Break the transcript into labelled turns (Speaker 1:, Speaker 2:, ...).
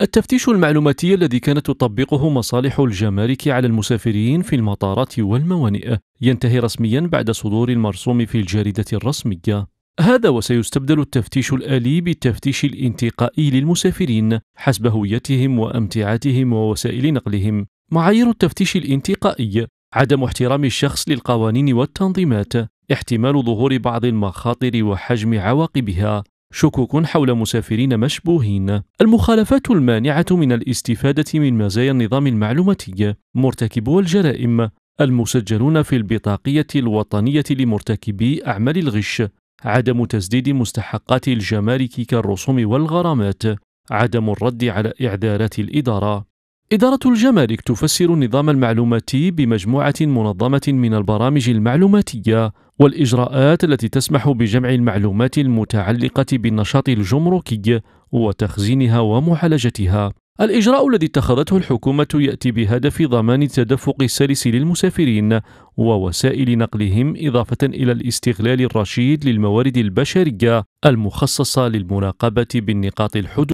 Speaker 1: التفتيش المعلوماتي الذي كانت تطبقه مصالح الجمارك على المسافرين في المطارات والموانئ ينتهي رسميا بعد صدور المرسوم في الجريدة الرسمية هذا وسيستبدل التفتيش الآلي بالتفتيش الانتقائي للمسافرين حسب هويتهم وأمتعتهم ووسائل نقلهم معايير التفتيش الانتقائي عدم احترام الشخص للقوانين والتنظيمات احتمال ظهور بعض المخاطر وحجم عواقبها شكوك حول مسافرين مشبوهين المخالفات المانعة من الاستفادة من مزايا النظام المعلوماتي مرتكبو الجرائم المسجلون في البطاقية الوطنية لمرتكبي أعمال الغش عدم تسديد مستحقات الجمارك كالرسوم والغرامات عدم الرد على إعذارات الإدارة إدارة الجمارك تفسر النظام المعلوماتي بمجموعة منظمة من البرامج المعلوماتية والإجراءات التي تسمح بجمع المعلومات المتعلقة بالنشاط الجمركي وتخزينها ومعالجتها. الإجراء الذي اتخذته الحكومة يأتي بهدف ضمان التدفق السلس للمسافرين ووسائل نقلهم إضافة إلى الاستغلال الرشيد للموارد البشرية المخصصة للمراقبة بالنقاط الحدود